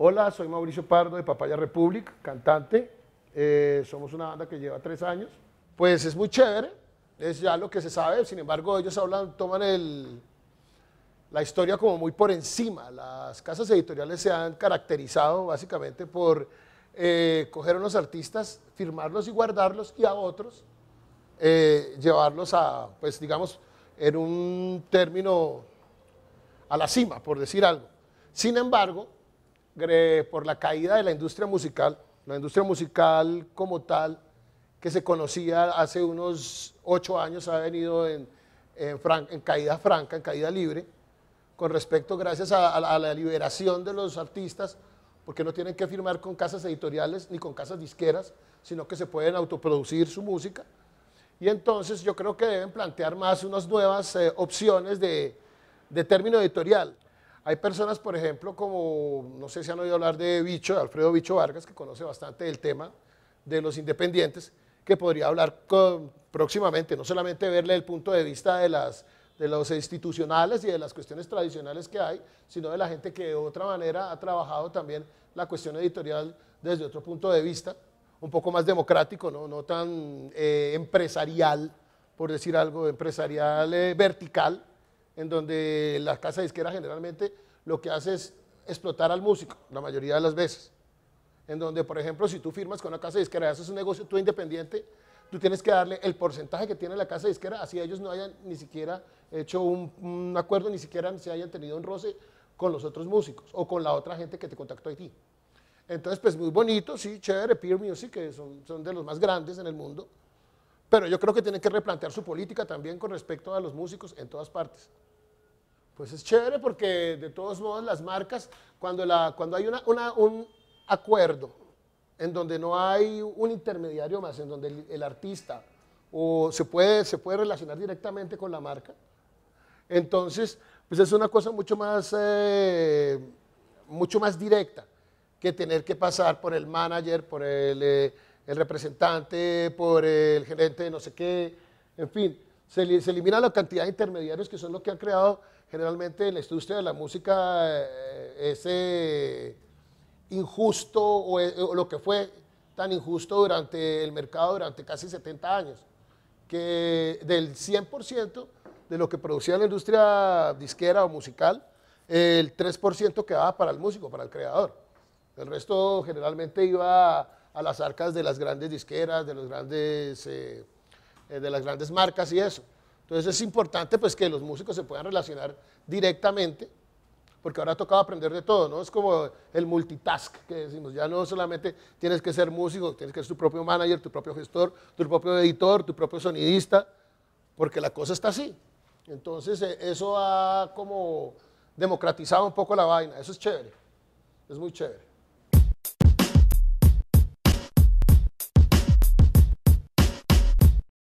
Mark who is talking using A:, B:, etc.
A: Hola, soy Mauricio Pardo de Papaya Republic, cantante. Eh, somos una banda que lleva tres años. Pues es muy chévere, es ya lo que se sabe. Sin embargo, ellos hablan, toman el, la historia como muy por encima. Las casas editoriales se han caracterizado básicamente por eh, coger a unos artistas, firmarlos y guardarlos, y a otros eh, llevarlos a, pues digamos, en un término a la cima, por decir algo. Sin embargo, por la caída de la industria musical, la industria musical como tal, que se conocía hace unos ocho años, ha venido en, caída franca, en caída libre, con respecto gracias a, la liberación de los artistas, porque no tienen que firmar con casas editoriales ni con casas disqueras, sino que se pueden autoproducir su música. Y entonces yo creo que deben plantear más unas nuevas eh, opciones de término editorial. Hay personas, por ejemplo, como, no sé si han oído hablar de Bicho, de Alfredo Bicho Vargas, que conoce bastante el tema de los independientes, que podría hablar próximamente, no solamente verle el punto de vista de las de los institucionales y de las cuestiones tradicionales que hay, sino de la gente que de otra manera ha trabajado también la cuestión editorial desde otro punto de vista, un poco más democrático, no, no tan eh, empresarial, por decir algo, empresarial eh, vertical, en donde la de izquierda generalmente lo que hace es explotar al músico, la mayoría de las veces. En donde, por ejemplo, si tú firmas con una casa disquera, haces un negocio tú independiente, tú tienes que darle el porcentaje que tiene la casa disquera, así ellos no hayan ni siquiera hecho un, acuerdo, ni siquiera se hayan tenido un roce con los otros músicos o con la otra gente que te contactó a ti. Entonces, pues muy bonito, sí, chévere, Peer Music, que son, son de los más grandes en el mundo, pero yo creo que tienen que replantear su política también con respecto a los músicos en todas partes pues es chévere porque de todos modos las marcas, cuando, la, cuando hay una, un acuerdo en donde no hay un intermediario más, en donde el, artista o se puede, se puede relacionar directamente con la marca, entonces pues es una cosa mucho más, eh, mucho más directa que tener que pasar por el manager, por el, eh, el representante, por el gerente de no sé qué, en fin. Se, elimina la cantidad de intermediarios que son los que han creado generalmente en la industria de la música eh, ese injusto eh, o, lo que fue tan injusto durante el mercado durante casi 70 años, que del 100% de lo que producía la industria disquera o musical, el 3% quedaba para el músico, para el creador. El resto generalmente iba a las arcas de las grandes disqueras, de los grandes... Eh, eh, de las grandes marcas y eso. Entonces es importante pues que los músicos se puedan relacionar directamente, porque ahora ha tocado aprender de todo, ¿no? Es como el multitask que decimos, ya no solamente tienes que ser músico, tienes que ser tu propio manager, tu propio gestor, tu propio editor, tu propio sonidista, porque la cosa está así. Entonces eh, eso ha como democratizado un poco la vaina, eso es chévere, es muy chévere.